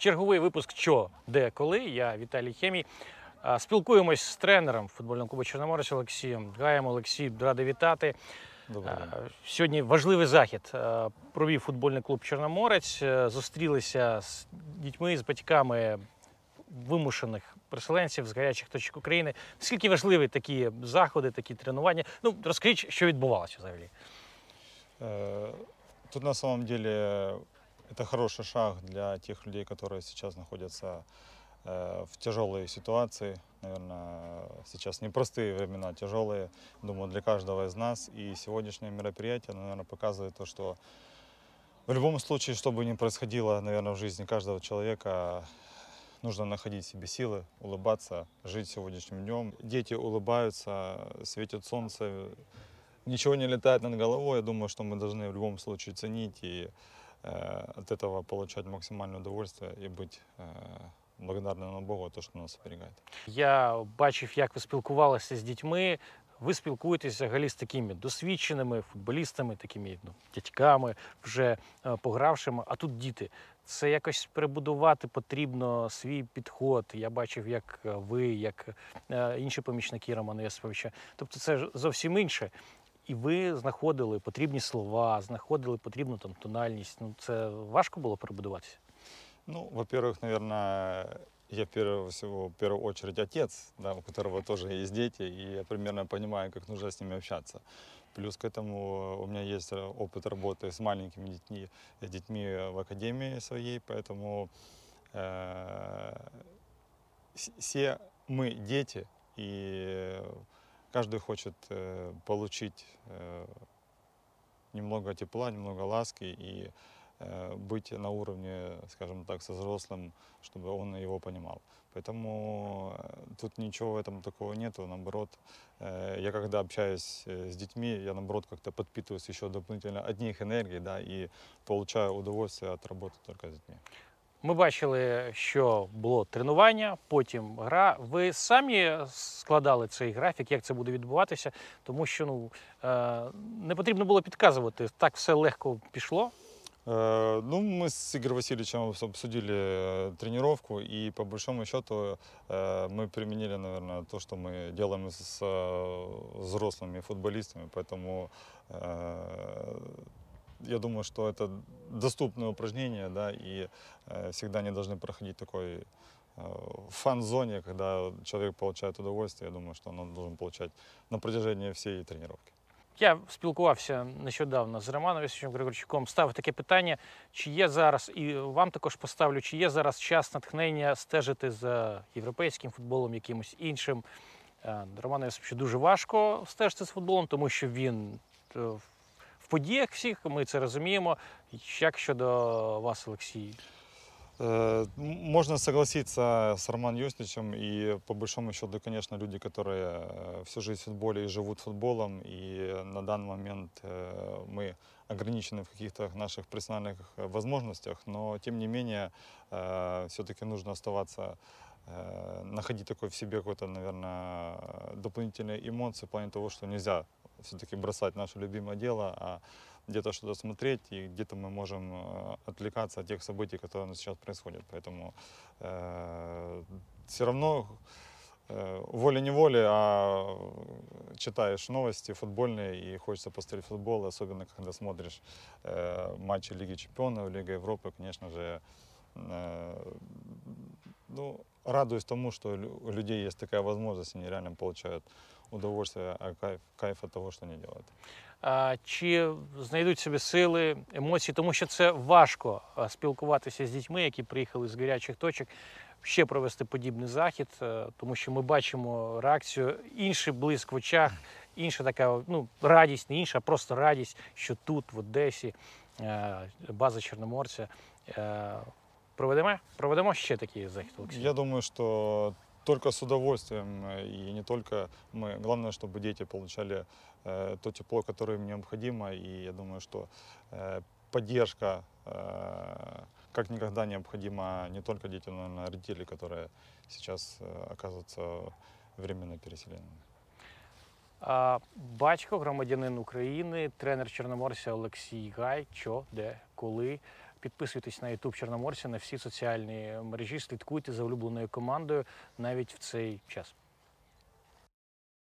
Черговий випуск «Що, де, коли. Я Віталій Хемій. Спілкуємось з тренером футбольного клубу Чорноморець Олексієм Гаєм. Олексій, радий вітати. Доброго Сьогодні важливий захід. Провів футбольний клуб Чорноморець. Зустрілися з дітьми, з батьками вимушених переселенців з гарячих точок України. Скільки важливі такі заходи, такі тренування? Ну, розкажіть, що відбувалося взагалі. Е, тут на самом деле Это хороший шаг для тех людей, которые сейчас находятся э, в тяжелой ситуации. Наверное, сейчас непростые времена, тяжелые, думаю, для каждого из нас. И сегодняшнее мероприятие, наверное, показывает то, что в любом случае, что бы ни происходило, наверное, в жизни каждого человека, нужно находить себе силы, улыбаться, жить сегодняшним днем. Дети улыбаются, светит солнце, ничего не летает над головой. Я думаю, что мы должны в любом случае ценить и Е, от этого получать максимальное удовольствие и быть э, благодарними Богу, то, що нас зберігає. Я бачив, як ви спілкувалися з дітьми. Ви спілкуєтеся взагалі з такими досвідченими футболістами, такими ну, дядьками, вже е, погравшими. А тут діти. Це якось перебудувати потрібно свій підход. Я бачив, як ви, як е, інші помічники Романа Ясповича. Тобто, це зовсім інше. І ви знаходили потрібні слова, знаходили потрібну там тональність. Ну, це важко було перебудуватися? Ну, во-первых, наверное, я прежде всего, в первую очередь отец, да, у которого тоже есть дети, и я примерно понимаю, как нужно с ними общаться. Плюс к этому у меня есть э, опыт работы с маленькими детьми, детьми в академии своей, поэтому э, все мы дети, и Каждый хочет э, получить э, немного тепла, немного ласки и э, быть на уровне, скажем так, со взрослым, чтобы он его понимал. Поэтому тут ничего в этом такого нету, наоборот, я когда общаюсь с детьми, я наоборот как-то подпитываюсь еще дополнительно от них энергией, да, и получаю удовольствие от работы только с детьми. Ми бачили, що було тренування, потім гра. Ви самі складали цей графік, як це буде відбуватися, тому що ну е, не потрібно було підказувати. Так все легко пішло. Е, ну, мы с Игорем Васильевичем обсудили е, тренування, і по большому счету ми примінили, мабуть, те, що ми робимо з взрослыми футболістами, поэтому я думаю, что это доступное упражнение, да, и э, всегда не должны проходить такой э, фан-зоне, когда человек получает удовольствие. Я думаю, что он должен получать на протяжении всей тренировки. Я спілкувався нещодавно з Романом Вісовичем Григорчуком, ставив таке питання, чи є зараз, і вам також поставлю, чи є зараз час натхнення стежити за європейським футболом, якимось іншим. Е, Роману Вісовичу дуже важко стежити з футболом, тому що він е, подіях всіх ми це розуміємо. Як щодо вас, Олексій? Можно согласиться с Романом Юсничем, и по большому счету, конечно, люди, которые всю жизнь в футболе и живут футболом, и на данный момент э, мы ограничены в каких-то наших профессиональных э, возможностях, но тем не менее э, все-таки нужно оставаться находить такой в себе какой-то, наверное, дополнительные эмоции в плане того, что нельзя все-таки бросать наше любимое дело, а где-то что-то смотреть, и где-то мы можем э, отвлекаться от тех событий, которые у нас сейчас происходят. Поэтому э, все равно э, волей-неволей, а читаешь новости футбольные, и хочется посмотреть футбол, особенно когда смотришь э, матчи Лиги Чемпионов, Лиги Европы, конечно же, Э, ну, радуюсь тому, что у людей есть такая возможность, они реально получают удовольствие, а кайф, кайф от того, что они делают. А, Чи знайдуть собі сили, емоції, тому що це важко спілкуватися з дітьми, які приїхали з гарячих точок, ще провести подібний захід, е, тому що ми бачимо реакцію, інший блиск в очах, інша така ну, радість, не інша, а просто радість, що тут, в Одесі, е, база Чорноморця. Е, проведемо, проведемо ще такі захід, Олексій? Я думаю, що только с удовольствием э, и не только мы. Главное, чтобы дети получали э, то тепло, которое им необходимо. И я думаю, что э, поддержка э, как никогда необходима не только детям, но наверное, родителей, которые сейчас э, оказываются временно переселенными. Батько, громадянин України, тренер Чорноморця Олексій Гай, що, де, коли. Підписуйтесь на YouTube Чорноморця на всі соціальні мережі, слідкуйте за улюбленою командою навіть в цей час.